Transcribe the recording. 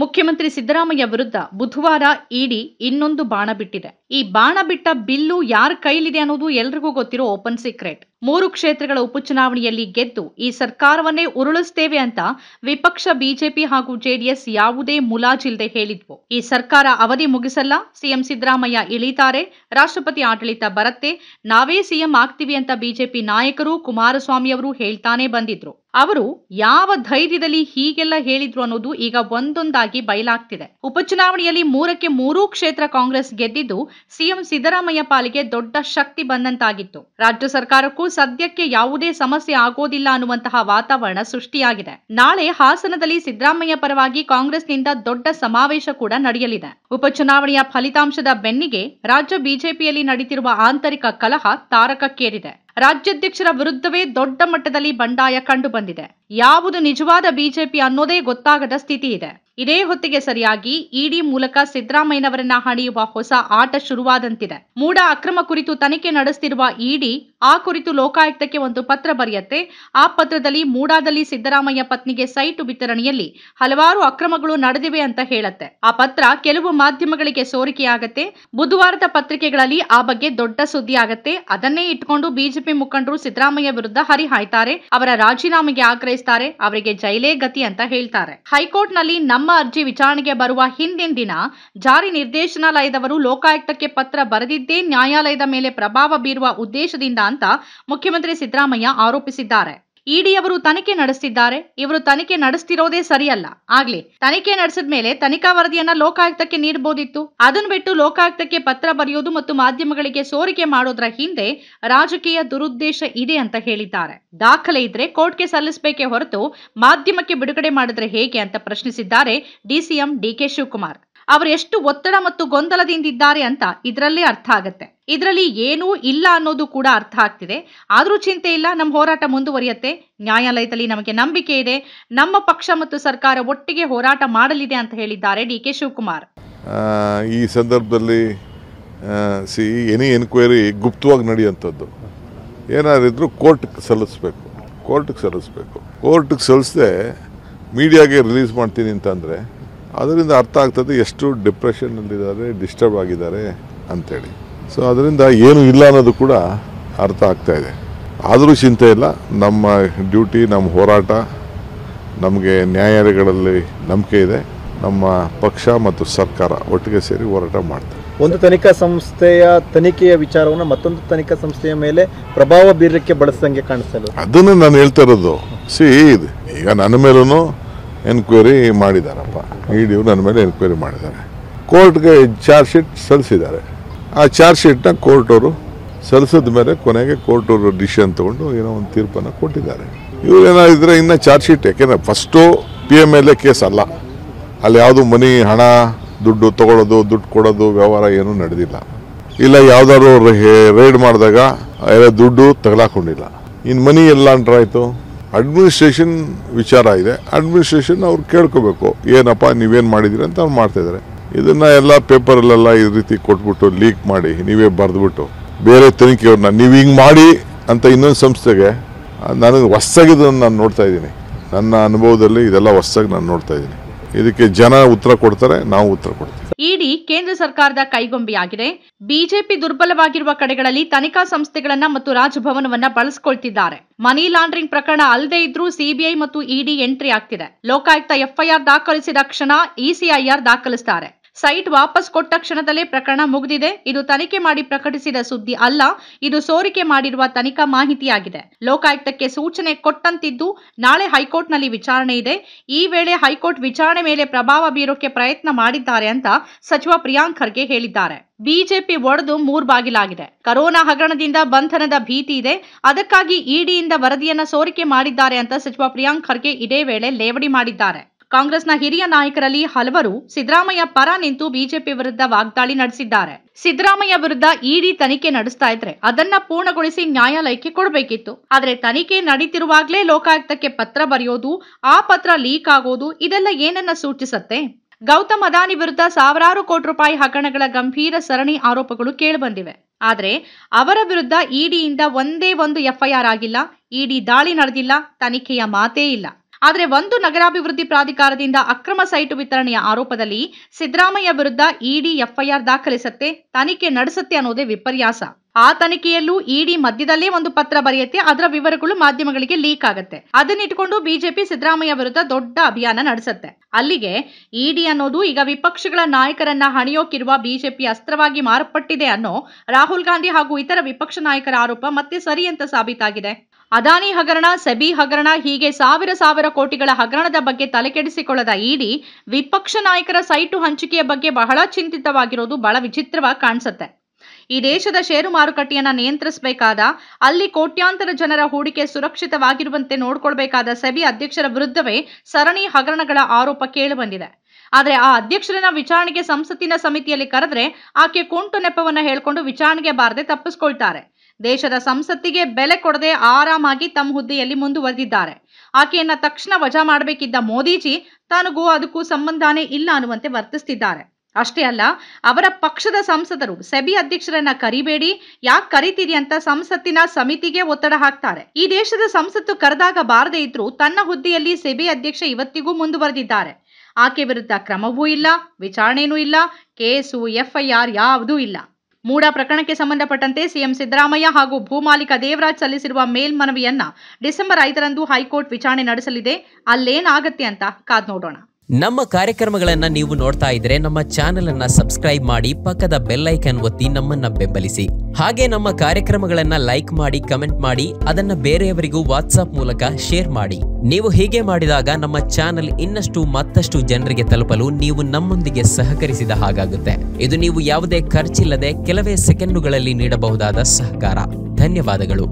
ಮುಖ್ಯಮಂತ್ರಿ ಸಿದ್ದರಾಮಯ್ಯ ವಿರುದ್ಧ ಬುಧವಾರ ಇಡಿ ಇನ್ನೊಂದು ಬಾಣ ಬಿಟ್ಟಿದೆ ಈ ಬಾಣ ಬಿಟ್ಟ ಬಿಲ್ಲು ಯಾರ ಕೈಲಿದೆ ಅನ್ನೋದು ಎಲ್ರಿಗೂ ಗೊತ್ತಿರೋ ಓಪನ್ ಸೀಕ್ರೆಟ್ ಮೂರು ಕ್ಷೇತ್ರಗಳ ಉಪಚುನಾವಣೆಯಲ್ಲಿ ಗೆದ್ದು ಈ ಸರ್ಕಾರವನ್ನೇ ಉರುಳಿಸ್ತೇವೆ ಅಂತ ವಿಪಕ್ಷ ಬಿಜೆಪಿ ಹಾಗೂ ಜೆಡಿಎಸ್ ಯಾವುದೇ ಮುಲಾಜಿಲ್ಲದೆ ಹೇಳಿದ್ವು ಈ ಸರ್ಕಾರ ಅವಧಿ ಮುಗಿಸಲ್ಲ ಸಿಎಂ ಸಿದ್ದರಾಮಯ್ಯ ಇಳಿತಾರೆ ರಾಷ್ಟ್ರಪತಿ ಆಡಳಿತ ಬರುತ್ತೆ ನಾವೇ ಸಿಎಂ ಆಗ್ತೀವಿ ಅಂತ ಬಿಜೆಪಿ ನಾಯಕರು ಕುಮಾರಸ್ವಾಮಿ ಅವರು ಹೇಳ್ತಾನೆ ಬಂದಿದ್ರು ಅವರು ಯಾವ ಧೈರ್ಯದಲ್ಲಿ ಹೀಗೆಲ್ಲ ಹೇಳಿದ್ರು ಅನ್ನೋದು ಈಗ ಒಂದೊಂದಾಗಿ ಬಯಲಾಗ್ತಿದೆ ಉಪಚುನಾವಣೆಯಲ್ಲಿ ಮೂರಕ್ಕೆ ಮೂರೂ ಕ್ಷೇತ್ರ ಕಾಂಗ್ರೆಸ್ ಗೆದ್ದಿದ್ದು ಸಿಎಂ ಸಿದ್ದರಾಮಯ್ಯ ಪಾಲಿಗೆ ದೊಡ್ಡ ಶಕ್ತಿ ಬಂದಂತಾಗಿತ್ತು ರಾಜ್ಯ ಸರ್ಕಾರಕ್ಕೂ ಸದ್ಯಕ್ಕೆ ಯಾವುದೇ ಸಮಸ್ಯೆ ಆಗೋದಿಲ್ಲ ಅನ್ನುವಂತಹ ವಾತಾವರಣ ಸೃಷ್ಟಿಯಾಗಿದೆ ನಾಳೆ ಹಾಸನದಲ್ಲಿ ಸಿದ್ದರಾಮಯ್ಯ ಪರವಾಗಿ ಕಾಂಗ್ರೆಸ್ನಿಂದ ದೊಡ್ಡ ಸಮಾವೇಶ ಕೂಡ ನಡೆಯಲಿದೆ ಉಪಚುನಾವಣೆಯ ಫಲಿತಾಂಶದ ಬೆನ್ನಿಗೆ ರಾಜ್ಯ ಬಿಜೆಪಿಯಲ್ಲಿ ನಡೆಯುತ್ತಿರುವ ಆಂತರಿಕ ಕಲಹ ತಾರಕಕ್ಕೇರಿದೆ ರಾಜ್ಯಾಧ್ಯಕ್ಷರ ವಿರುದ್ಧವೇ ದೊಡ್ಡ ಮಟ್ಟದಲ್ಲಿ ಬಂಡಾಯ ಕಂಡುಬಂದಿದೆ ಯಾವುದು ನಿಜವಾದ ಬಿಜೆಪಿ ಅನ್ನೋದೇ ಗೊತ್ತಾಗದ ಸ್ಥಿತಿ ಇದೆ ಇದೇ ಹೊತ್ತಿಗೆ ಸರಿಯಾಗಿ ಇಡಿ ಮೂಲಕ ಸಿದ್ದರಾಮಯ್ಯನವರನ್ನ ಹಣಿಯುವ ಹೊಸ ಆಟ ಶುರುವಾದಂತಿದೆ ಮೂಡ ಅಕ್ರಮ ಕುರಿತು ತನಿಖೆ ನಡೆಸುತ್ತಿರುವ ಇಡಿ ಆ ಕುರಿತು ಲೋಕಾಯುಕ್ತಕ್ಕೆ ಒಂದು ಪತ್ರ ಬರೆಯತ್ತೆ ಆ ಪತ್ರದಲ್ಲಿ ಮೂಡಾದಲ್ಲಿ ಸಿದ್ದರಾಮಯ್ಯ ಪತ್ನಿಗೆ ಸೈಟು ವಿತರಣೆಯಲ್ಲಿ ಹಲವಾರು ಅಕ್ರಮಗಳು ನಡೆದಿವೆ ಅಂತ ಹೇಳತ್ತೆ ಆ ಪತ್ರ ಕೆಲವು ಮಾಧ್ಯಮಗಳಿಗೆ ಸೋರಿಕೆಯಾಗತ್ತೆ ಬುಧವಾರದ ಪತ್ರಿಕೆಗಳಲ್ಲಿ ಆ ಬಗ್ಗೆ ದೊಡ್ಡ ಸುದ್ದಿ ಆಗತ್ತೆ ಅದನ್ನೇ ಇಟ್ಕೊಂಡು ಬಿಜೆಪಿ ಮುಖಂಡರು ಸಿದ್ದರಾಮಯ್ಯ ವಿರುದ್ಧ ಹರಿಹಾಯ್ತಾರೆ ಅವರ ರಾಜೀನಾಮೆಗೆ ಆಗ್ರಹಿಸ್ತಾರೆ ಅವರಿಗೆ ಜೈಲೇ ಗತಿ ಅಂತ ಹೇಳ್ತಾರೆ ಹೈಕೋರ್ಟ್ ನಲ್ಲಿ ನಮ್ಮ ಅರ್ಜಿ ವಿಚಾರಣೆಗೆ ಬರುವ ಹಿಂದಿನ ದಿನ ಜಾರಿ ನಿರ್ದೇಶನಾಲಯದವರು ಲೋಕಾಯುಕ್ತಕ್ಕೆ ಪತ್ರ ಬರೆದಿದ್ದೇ ನ್ಯಾಯಾಲಯದ ಮೇಲೆ ಪ್ರಭಾವ ಬೀರುವ ಉದ್ದೇಶದಿಂದ ಅಂತ ಮುಖ್ಯಮಂತ್ರಿ ಸಿದ್ದರಾಮಯ್ಯ ಆರೋಪಿಸಿದ್ದಾರೆ ಇಡಿಯವರು ತನಿಖೆ ನಡೆಸ್ತಿದ್ದಾರೆ ಇವರು ತನಿಖೆ ನಡೆಸ್ತಿರೋದೇ ಸರಿಯಲ್ಲ ಆಗ್ಲಿ ತನಿಖೆ ನಡೆಸಿದ ಮೇಲೆ ತನಿಖಾ ವರದಿಯನ್ನ ಲೋಕಾಯುಕ್ತಕ್ಕೆ ನೀಡಬಹುದಿತ್ತು ಅದನ್ನ ಬಿಟ್ಟು ಲೋಕಾಯುಕ್ತಕ್ಕೆ ಪತ್ರ ಬರೆಯೋದು ಮತ್ತು ಮಾಧ್ಯಮಗಳಿಗೆ ಸೋರಿಕೆ ಮಾಡೋದ್ರ ಹಿಂದೆ ರಾಜಕೀಯ ದುರುದ್ದೇಶ ಇದೆ ಅಂತ ಹೇಳಿದ್ದಾರೆ ದಾಖಲೆ ಇದ್ರೆ ಕೋರ್ಟ್ಗೆ ಸಲ್ಲಿಸಬೇಕೆ ಹೊರತು ಮಾಧ್ಯಮಕ್ಕೆ ಬಿಡುಗಡೆ ಮಾಡಿದ್ರೆ ಹೇಗೆ ಅಂತ ಪ್ರಶ್ನಿಸಿದ್ದಾರೆ ಡಿಸಿಎಂ ಡಿ ಕೆ ಶಿವಕುಮಾರ್ ಅವರು ಎಷ್ಟು ಒತ್ತಡ ಮತ್ತು ಗೊಂದಲದಿಂದಿದ್ದಾರೆ ಅಂತ ಇದರಲ್ಲೇ ಅರ್ಥ ಆಗುತ್ತೆ ಇದರಲ್ಲಿ ಏನೂ ಇಲ್ಲ ಅನ್ನೋದು ಕೂಡ ಅರ್ಥ ಆಗ್ತಿದೆ ಆದರೂ ಚಿಂತೆ ಇಲ್ಲ ನಮ್ಮ ಹೋರಾಟ ಮುಂದುವರಿಯುತ್ತೆ ನ್ಯಾಯಾಲಯದಲ್ಲಿ ನಮಗೆ ನಂಬಿಕೆ ಇದೆ ನಮ್ಮ ಪಕ್ಷ ಮತ್ತು ಸರ್ಕಾರ ಒಟ್ಟಿಗೆ ಹೋರಾಟ ಮಾಡಲಿದೆ ಅಂತ ಹೇಳಿದ್ದಾರೆ ಡಿ ಕೆ ಶಿವಕುಮಾರ್ ಈ ಸಂದರ್ಭದಲ್ಲಿ ಸಿ ಎನಿ ಎನ್ಕ್ವೈರಿ ಗುಪ್ತವಾಗಿ ನಡೆಯುವಂಥದ್ದು ಏನಾದ್ರು ಕೋರ್ಟ್ಗೆ ಸಲ್ಲಿಸ್ಬೇಕು ಕೋರ್ಟ್ಗೆ ಸಲ್ಲಿಸ್ಬೇಕು ಕೋರ್ಟ್ಗೆ ಸಲ್ಲಿಸದೆ ಮೀಡಿಯಾಗೆ ರಿಲೀಸ್ ಮಾಡ್ತೀನಿ ಅಂತಂದರೆ ಅದರಿಂದ ಅರ್ಥ ಆಗ್ತದೆ ಎಷ್ಟು ಡಿಪ್ರೆಷನ್ನಲ್ಲಿದ್ದಾರೆ ಡಿಸ್ಟರ್ಬ್ ಆಗಿದ್ದಾರೆ ಅಂತೇಳಿ ಸೊ ಅದರಿಂದ ಏನೂ ಇಲ್ಲ ಅನ್ನೋದು ಕೂಡ ಅರ್ಥ ಆಗ್ತಾ ಇದೆ ಆದರೂ ಚಿಂತೆ ಇಲ್ಲ ನಮ್ಮ ಡ್ಯೂಟಿ ನಮ್ಮ ಹೋರಾಟ ನಮಗೆ ನ್ಯಾಯಾಲಯಗಳಲ್ಲಿ ನಂಬಿಕೆ ಇದೆ ನಮ್ಮ ಪಕ್ಷ ಮತ್ತು ಸರ್ಕಾರ ಒಟ್ಟಿಗೆ ಸೇರಿ ಹೋರಾಟ ಮಾಡ್ತಾರೆ ಒಂದು ತನಿಖಾ ಸಂಸ್ಥೆಯ ತನಿಖೆಯ ವಿಚಾರವನ್ನು ಮತ್ತೊಂದು ತನಿಖಾ ಸಂಸ್ಥೆಯ ಮೇಲೆ ಪ್ರಭಾವ ಬೀರಲಿಕ್ಕೆ ಬಳಸಿದಂಗೆ ಕಾಣಿಸಲು ಅದನ್ನು ನಾನು ಹೇಳ್ತಾ ಇರೋದು ಸಿ ಈಗ ನನ್ನ ಮೇಲೂ ಎನ್ಕ್ವೈರಿ ಮಾಡಿದಾರಪ್ಪ ಇಡಿಯು ನನ್ನ ಮೇಲೆ ಎನ್ಕ್ವೈರಿ ಮಾಡಿದ್ದಾರೆ ಕೋರ್ಟ್ಗೆ ಚಾರ್ಜ್ ಶೀಟ್ ಸಲ್ಲಿಸಿದ್ದಾರೆ ಆ ಚಾರ್ಜ್ ಶೀಟ್ನ ಕೋರ್ಟವರು ಸಲ್ಲಿಸಿದ ಮೇಲೆ ಕೊನೆಗೆ ಕೋರ್ಟೋರು ಡಿಸಿಷನ್ ತಗೊಂಡು ಏನೋ ಒಂದು ತೀರ್ಪನ್ನು ಕೊಟ್ಟಿದ್ದಾರೆ ಇವ್ರು ಏನಾದ್ರೆ ಇನ್ನು ಚಾರ್ಜ್ ಶೀಟ್ ಯಾಕೆಂದರೆ first P M L A case ಅಲ್ಲ ಅಲ್ಲಿ ಯಾವುದು ಮನಿ ಹಣ ದುಡ್ಡು ತಗೊಳ್ಳೋದು ದುಡ್ಡು ಕೊಡೋದು ವ್ಯವಹಾರ ಏನೂ ನಡೆದಿಲ್ಲ ಇಲ್ಲ ಯಾವ್ದಾದ್ರು ರೈಡ್ ಮಾಡಿದಾಗ ಎಲ್ಲ ದುಡ್ಡು ತಗಲಾಕೊಂಡಿಲ್ಲ ಇನ್ನು ಮನಿ ಎಲ್ಲ ಅಂಟ್ರಾಯ್ತು ಅಡ್ಮಿನಿಸ್ಟ್ರೇಷನ್ ವಿಚಾರ ಇದೆ ಅಡ್ಮಿನಿಸ್ಟ್ರೇಷನ್ ಅವ್ರು ಕೇಳ್ಕೋಬೇಕು ಏನಪ್ಪ ನೀವೇನು ಮಾಡಿದ್ದೀರಿ ಅಂತ ಅವ್ರು ಮಾಡ್ತಾಯಿದ್ದಾರೆ ಇದನ್ನು ಎಲ್ಲ ಪೇಪರಲ್ಲೆಲ್ಲ ಈ ರೀತಿ ಕೊಟ್ಬಿಟ್ಟು ಲೀಕ್ ಮಾಡಿ ನೀವೇ ಬರೆದ್ಬಿಟ್ಟು ಬೇರೆ ತನಿಖೆಯವ್ರನ್ನ ನೀವು ಹಿಂಗೆ ಮಾಡಿ ಅಂತ ಇನ್ನೊಂದು ಸಂಸ್ಥೆಗೆ ನನಗೆ ಹೊಸ್ಸಾಗಿದ್ದನ್ನು ನಾನು ನೋಡ್ತಾ ಇದ್ದೀನಿ ನನ್ನ ಅನುಭವದಲ್ಲಿ ಇದೆಲ್ಲ ಹೊಸ್ಸಾಗಿ ನಾನು ನೋಡ್ತಾ ಇದ್ದೀನಿ ಇದಕ್ಕೆ ಜನ ಉತ್ತರ ಕೊಡ್ತಾರೆ ನಾವು ಉತ್ತರ ಕೊಡ್ತೀವಿ ಇಡಿ ಕೇಂದ್ರ ಸರ್ಕಾರದ ಕೈಗೊಂಬೆಯಾಗಿದೆ ಬಿಜೆಪಿ ದುರ್ಬಲವಾಗಿರುವ ಕಡೆಗಳಲ್ಲಿ ತನಿಖಾ ಸಂಸ್ಥೆಗಳನ್ನ ಮತ್ತು ರಾಜಭವನವನ್ನ ಬಳಸಿಕೊಳ್ತಿದ್ದಾರೆ ಮನಿ ಲಾಂಡ್ರಿಂಗ್ ಪ್ರಕರಣ ಅಲ್ಲದೆ ಇದ್ರೂ ಸಿಬಿಐ ಮತ್ತು ಇಡಿ ಎಂಟ್ರಿ ಆಗ್ತಿದೆ ಲೋಕಾಯುಕ್ತ ಎಫ್ಐಆರ್ ದಾಖಲಿಸಿದ ಕ್ಷಣ ಇಸಿಐಆರ್ ದಾಖಲಿಸುತ್ತಾರೆ ಸೈಟ್ ವಾಪಸ್ ಕೊಟ್ಟ ಕ್ಷಣದಲ್ಲೇ ಪ್ರಕರಣ ಮುಗಿದಿದೆ ಇದು ತನಿಖೆ ಮಾಡಿ ಪ್ರಕಟಿಸಿದ ಸುದ್ದಿ ಅಲ್ಲ ಇದು ಸೋರಿಕೆ ಮಾಡಿರುವ ತನಿಖಾ ಮಾಹಿತಿಯಾಗಿದೆ ಲೋಕಾಯುಕ್ತಕ್ಕೆ ಸೂಚನೆ ಕೊಟ್ಟಂತಿದ್ದು ನಾಳೆ ಹೈಕೋರ್ಟ್ನಲ್ಲಿ ವಿಚಾರಣೆ ಇದೆ ಈ ವೇಳೆ ಹೈಕೋರ್ಟ್ ವಿಚಾರಣೆ ಮೇಲೆ ಪ್ರಭಾವ ಬೀರೋಕೆ ಪ್ರಯತ್ನ ಮಾಡಿದ್ದಾರೆ ಅಂತ ಸಚಿವ ಪ್ರಿಯಾಂಕ್ ಖರ್ಗೆ ಹೇಳಿದ್ದಾರೆ ಬಿಜೆಪಿ ಒಡೆದು ಮೂರ್ ಬಾಗಿಲಾಗಿದೆ ಕರೋನಾ ಹಗರಣದಿಂದ ಬಂಧನದ ಭೀತಿ ಇದೆ ಅದಕ್ಕಾಗಿ ಇಡಿಯಿಂದ ವರದಿಯನ್ನ ಸೋರಿಕೆ ಮಾಡಿದ್ದಾರೆ ಅಂತ ಸಚಿವ ಪ್ರಿಯಾಂಕ್ ಖರ್ಗೆ ಇದೇ ವೇಳೆ ಲೇವಡಿ ಮಾಡಿದ್ದಾರೆ ಕಾಂಗ್ರೆಸ್ನ ಹಿರಿಯ ನಾಯಕರಲ್ಲಿ ಹಲವರು ಸಿದ್ದರಾಮಯ್ಯ ಪರ ನಿಂತು ಬಿಜೆಪಿ ವಿರುದ್ಧ ವಾಗ್ದಾಳಿ ನಡೆಸಿದ್ದಾರೆ ಸಿದ್ದರಾಮಯ್ಯ ವಿರುದ್ಧ ಇಡಿ ತನಿಖೆ ನಡೆಸ್ತಾ ಇದ್ರೆ ಅದನ್ನ ಪೂರ್ಣಗೊಳಿಸಿ ನ್ಯಾಯಾಲಯಕ್ಕೆ ಕೊಡಬೇಕಿತ್ತು ಆದರೆ ತನಿಖೆ ನಡೀತಿರುವಾಗಲೇ ಲೋಕಾಯುಕ್ತಕ್ಕೆ ಪತ್ರ ಬರೆಯೋದು ಆ ಪತ್ರ ಲೀಕ್ ಆಗೋದು ಇದೆಲ್ಲ ಏನನ್ನ ಸೂಚಿಸತ್ತೆ ಗೌತಮ್ ಅದಾನಿ ವಿರುದ್ಧ ಸಾವಿರಾರು ಕೋಟಿ ರೂಪಾಯಿ ಹಗರಣಗಳ ಗಂಭೀರ ಸರಣಿ ಆರೋಪಗಳು ಕೇಳಿಬಂದಿವೆ ಆದರೆ ಅವರ ವಿರುದ್ಧ ಇಡಿಯಿಂದ ಒಂದೇ ಒಂದು ಎಫ್ಐಆರ್ ಆಗಿಲ್ಲ ಇಡಿ ದಾಳಿ ನಡೆದಿಲ್ಲ ತನಿಖೆಯ ಮಾತೇ ಇಲ್ಲ ಆದರೆ ಒಂದು ನಗರಾಭಿವೃದ್ಧಿ ಪ್ರಾಧಿಕಾರದಿಂದ ಅಕ್ರಮ ಸೈಟು ವಿತರಣೆಯ ಆರೋಪದಲ್ಲಿ ಸಿದ್ದರಾಮಯ್ಯ ವಿರುದ್ಧ ಇಡಿ ಎಫ್ಐಆರ್ ದಾಖಲಿಸುತ್ತೆ ತನಿಖೆ ನಡೆಸುತ್ತೆ ಅನ್ನೋದೇ ವಿಪರ್ಯಾಸ ಆ ತನಿಖೆಯಲ್ಲೂ ಇಡಿ ಮಧ್ಯದಲ್ಲೇ ಒಂದು ಪತ್ರ ಬರೆಯುತ್ತೆ ಅದರ ವಿವರಗಳು ಮಾಧ್ಯಮಗಳಿಗೆ ಲೀಕ್ ಆಗುತ್ತೆ ಅದನ್ನಿಟ್ಕೊಂಡು ಬಿಜೆಪಿ ಸಿದ್ದರಾಮಯ್ಯ ವಿರುದ್ಧ ದೊಡ್ಡ ಅಭಿಯಾನ ನಡೆಸುತ್ತೆ ಅಲ್ಲಿಗೆ ಇಡಿ ಅನ್ನೋದು ಈಗ ವಿಪಕ್ಷಗಳ ನಾಯಕರನ್ನ ಹಣಿಯೋಕಿರುವ ಬಿಜೆಪಿ ಅಸ್ತ್ರವಾಗಿ ಮಾರ್ಪಟ್ಟಿದೆ ಅನ್ನೋ ರಾಹುಲ್ ಗಾಂಧಿ ಹಾಗೂ ಇತರ ವಿಪಕ್ಷ ನಾಯಕರ ಆರೋಪ ಮತ್ತೆ ಸರಿ ಅಂತ ಸಾಬೀತಾಗಿದೆ ಅದಾನಿ ಹಗರಣ ಸೆಬಿ ಹಗರಣ ಹೀಗೆ ಸಾವಿರ ಸಾವಿರ ಕೋಟಿಗಳ ಹಗರಣದ ಬಗ್ಗೆ ತಲೆಕೆಡಿಸಿಕೊಳ್ಳದ ಇಡಿ ವಿಪಕ್ಷ ನಾಯಕರ ಸೈಟು ಹಂಚಿಕೆಯ ಬಗ್ಗೆ ಬಹಳ ಚಿಂತಿತವಾಗಿರೋದು ಬಹಳ ವಿಚಿತ್ರವಾಗಿ ಕಾಣಿಸುತ್ತೆ ಈ ದೇಶದ ಷೇರು ಮಾರುಕಟ್ಟೆಯನ್ನ ನಿಯಂತ್ರಿಸಬೇಕಾದ ಅಲ್ಲಿ ಕೋಟ್ಯಾಂತರ ಜನರ ಹೂಡಿಕೆ ಸುರಕ್ಷಿತವಾಗಿರುವಂತೆ ನೋಡ್ಕೊಳ್ಬೇಕಾದ ಸೆಬಿ ಅಧ್ಯಕ್ಷರ ವಿರುದ್ಧವೇ ಸರಣಿ ಹಗರಣಗಳ ಆರೋಪ ಕೇಳಿಬಂದಿದೆ ಆದರೆ ಆ ಅಧ್ಯಕ್ಷರನ್ನ ವಿಚಾರಣೆಗೆ ಸಂಸತ್ತಿನ ಸಮಿತಿಯಲ್ಲಿ ಕರೆದ್ರೆ ಆಕೆ ಕುಂಟು ನೆಪವನ್ನು ಹೇಳಿಕೊಂಡು ವಿಚಾರಣೆಗೆ ಬಾರದೆ ತಪ್ಪಿಸ್ಕೊಳ್ತಾರೆ ದೇಶದ ಸಂಸತ್ತಿಗೆ ಬೆಲೆ ಕೊಡದೆ ಆರಾಮಾಗಿ ತಮ್ಮ ಹುದ್ದೆಯಲ್ಲಿ ಮುಂದುವರೆದಿದ್ದಾರೆ ಆಕೆಯನ್ನ ತಕ್ಷಣ ವಜಾ ಮಾಡಬೇಕಿದ್ದ ಮೋದಿಜಿ ತನಗೂ ಅದಕ್ಕೂ ಸಂಬಂಧನೇ ಇಲ್ಲ ಅನ್ನುವಂತೆ ವರ್ತಿಸ್ತಿದ್ದಾರೆ ಅಷ್ಟೇ ಅಲ್ಲ ಅವರ ಪಕ್ಷದ ಸಂಸದರು ಸೆಬಿ ಅಧ್ಯಕ್ಷರನ್ನ ಕರಿಬೇಡಿ ಯಾಕೆ ಕರಿತೀರಿ ಅಂತ ಸಂಸತ್ತಿನ ಸಮಿತಿಗೆ ಒತ್ತಡ ಹಾಕ್ತಾರೆ ಈ ದೇಶದ ಸಂಸತ್ತು ಕರೆದಾಗ ಬಾರದೇ ಇದ್ರೂ ತನ್ನ ಹುದ್ದೆಯಲ್ಲಿ ಸೆಬಿ ಅಧ್ಯಕ್ಷ ಇವತ್ತಿಗೂ ಮುಂದುವರೆದಿದ್ದಾರೆ ಆಕೆ ವಿರುದ್ಧ ಕ್ರಮವೂ ಇಲ್ಲ ವಿಚಾರಣೆನೂ ಇಲ್ಲ ಕೇಸು ಎಫ್ಐಆರ್ ಯಾವುದೂ ಇಲ್ಲ ಮೂಡಾ ಪ್ರಕರಣಕ್ಕೆ ಸಂಬಂಧಪಟ್ಟಂತೆ ಸಿಎಂ ಸಿದ್ದರಾಮಯ್ಯ ಹಾಗೂ ಮಾಲೀಕ ದೇವರಾಜ್ ಸಲ್ಲಿಸಿರುವ ಮೇಲ್ಮನವಿಯನ್ನ ಡಿಸೆಂಬರ್ ಐದರಂದು ಹೈಕೋರ್ಟ್ ವಿಚಾರಣೆ ನಡೆಸಲಿದೆ ಅಲ್ಲೇನಾಗತ್ತೆ ಅಂತ ಕಾದ್ ನೋಡೋಣ ನಮ್ಮ ಕಾರ್ಯಕ್ರಮಗಳನ್ನು ನೀವು ನೋಡ್ತಾ ಇದ್ರೆ ನಮ್ಮ ಚಾನೆಲ್ ಅನ್ನ ಸಬ್ಸ್ಕ್ರೈಬ್ ಮಾಡಿ ಪಕ್ಕದ ಬೆಲ್ಲೈಕನ್ ಒತ್ತಿ ನಮ್ಮನ್ನ ಬೆಂಬಲಿಸಿ ಹಾಗೆ ನಮ್ಮ ಕಾರ್ಯಕ್ರಮಗಳನ್ನ ಲೈಕ್ ಮಾಡಿ ಕಮೆಂಟ್ ಮಾಡಿ ಅದನ್ನ ಬೇರೆಯವರಿಗೂ ವಾಟ್ಸಾಪ್ ಮೂಲಕ ಶೇರ್ ಮಾಡಿ ನೀವು ಹೀಗೆ ಮಾಡಿದಾಗ ನಮ್ಮ ಚಾನೆಲ್ ಇನ್ನಷ್ಟು ಮತ್ತಷ್ಟು ಜನರಿಗೆ ತಲುಪಲು ನೀವು ನಮ್ಮೊಂದಿಗೆ ಸಹಕರಿಸಿದ ಹಾಗಾಗುತ್ತೆ ಇದು ನೀವು ಯಾವುದೇ ಖರ್ಚಿಲ್ಲದೆ ಕೆಲವೇ ಸೆಕೆಂಡುಗಳಲ್ಲಿ ನೀಡಬಹುದಾದ ಸಹಕಾರ ಧನ್ಯವಾದಗಳು